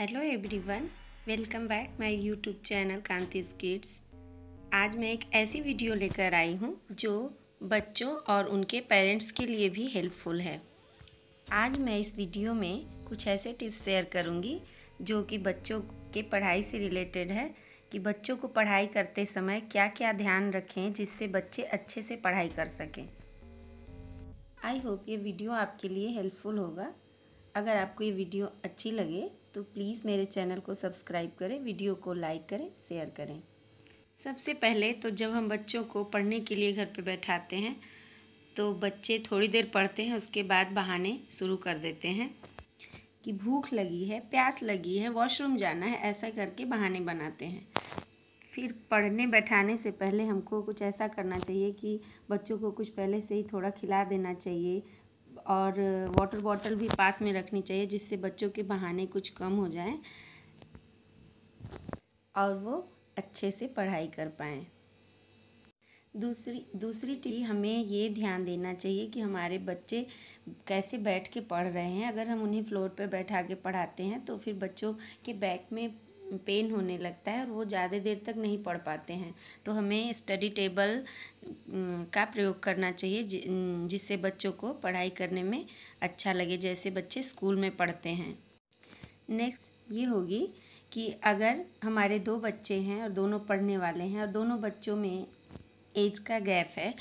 hello everyone welcome back my YouTube channel Kanti kids आज मैं एक ऐसी वीडियो लेकर आई हूँ जो बच्चों और उनके पेरेंट्स के लिए भी हेल्पफुल है आज मैं इस वीडियो में कुछ ऐसे टिप्स शेयर करूँगी जो कि बच्चों के पढ़ाई से रिलेटेड है कि बच्चों को पढ़ाई करते समय क्या क्या ध्यान रखें जिससे बच्चे अच्छे से पढ़ाई कर सकें आई होप ये वीडियो आपके लिए हेल्पफुल होगा अगर आपको ये वीडियो अच्छी लगे तो प्लीज़ मेरे चैनल को सब्सक्राइब करें वीडियो को लाइक करें शेयर करें सबसे पहले तो जब हम बच्चों को पढ़ने के लिए घर पर बैठाते हैं तो बच्चे थोड़ी देर पढ़ते हैं उसके बाद बहाने शुरू कर देते हैं कि भूख लगी है प्यास लगी है वॉशरूम जाना है ऐसा करके बहाने बनाते हैं फिर पढ़ने बैठाने से पहले हमको कुछ ऐसा करना चाहिए कि बच्चों को कुछ पहले से ही थोड़ा खिला देना चाहिए और वाटर बॉटल भी पास में रखनी चाहिए जिससे बच्चों के बहाने कुछ कम हो जाए और वो अच्छे से पढ़ाई कर पाएँ दूसरी दूसरी टी हमें ये ध्यान देना चाहिए कि हमारे बच्चे कैसे बैठ के पढ़ रहे हैं अगर हम उन्हें फ्लोर पर बैठा के पढ़ाते हैं तो फिर बच्चों के बैक में पेन होने लगता है और वो ज़्यादा देर तक नहीं पढ़ पाते हैं तो हमें स्टडी टेबल का प्रयोग करना चाहिए जिससे बच्चों को पढ़ाई करने में अच्छा लगे जैसे बच्चे स्कूल में पढ़ते हैं नेक्स्ट ये होगी कि अगर हमारे दो बच्चे हैं और दोनों पढ़ने वाले हैं और दोनों बच्चों में एज का गैप है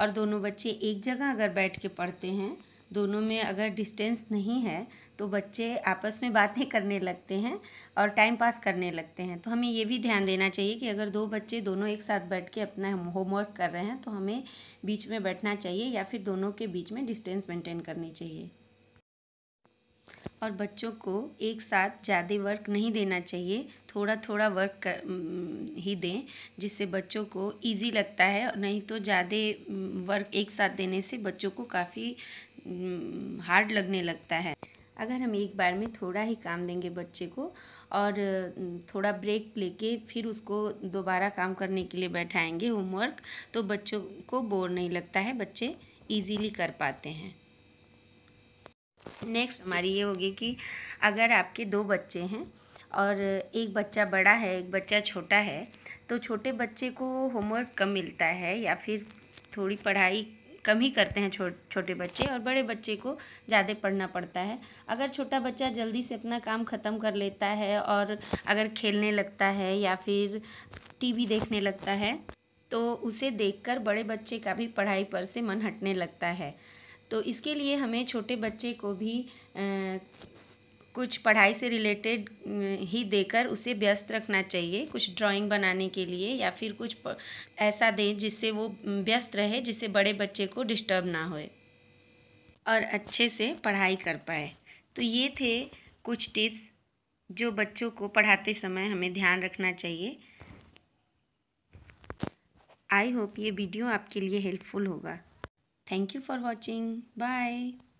और दोनों बच्चे एक जगह अगर बैठ के पढ़ते हैं दोनों में अगर डिस्टेंस नहीं है तो बच्चे आपस में बातें करने लगते हैं और टाइम पास करने लगते हैं तो हमें ये भी ध्यान देना चाहिए कि अगर दो बच्चे दोनों एक साथ बैठ के अपना होमवर्क कर रहे हैं तो हमें बीच में बैठना चाहिए या फिर दोनों के बीच में डिस्टेंस मेंटेन करनी चाहिए और बच्चों को एक साथ ज़्यादा वर्क नहीं देना चाहिए थोड़ा थोड़ा वर्क कर, ही दें जिससे बच्चों को इजी लगता है नहीं तो ज़्यादा वर्क एक साथ देने से बच्चों को काफ़ी हम्म, हार्ड लगने लगता है अगर हम एक बार में थोड़ा ही काम देंगे बच्चे को और थोड़ा ब्रेक लेके फिर उसको दोबारा काम करने के लिए बैठाएंगे होमवर्क तो बच्चों को बोर नहीं लगता है बच्चे इजीली कर पाते हैं नेक्स्ट हमारी ये होगी कि अगर आपके दो बच्चे हैं और एक बच्चा बड़ा है एक बच्चा छोटा है तो छोटे बच्चे को होमवर्क कम मिलता है या फिर थोड़ी पढ़ाई कम ही करते हैं छो, छोटे बच्चे और बड़े बच्चे को ज़्यादा पढ़ना पड़ता है अगर छोटा बच्चा जल्दी से अपना काम ख़त्म कर लेता है और अगर खेलने लगता है या फिर टीवी देखने लगता है तो उसे देखकर बड़े बच्चे का भी पढ़ाई पर से मन हटने लगता है तो इसके लिए हमें छोटे बच्चे को भी कुछ पढ़ाई से रिलेटेड ही देकर उसे व्यस्त रखना चाहिए कुछ ड्राइंग बनाने के लिए या फिर कुछ ऐसा दें जिससे वो व्यस्त रहे जिससे बड़े बच्चे को डिस्टर्ब ना होए और अच्छे से पढ़ाई कर पाए तो ये थे कुछ टिप्स जो बच्चों को पढ़ाते समय हमें ध्यान रखना चाहिए आई होप ये वीडियो आपके लिए हेल्पफुल होगा thank you for watching bye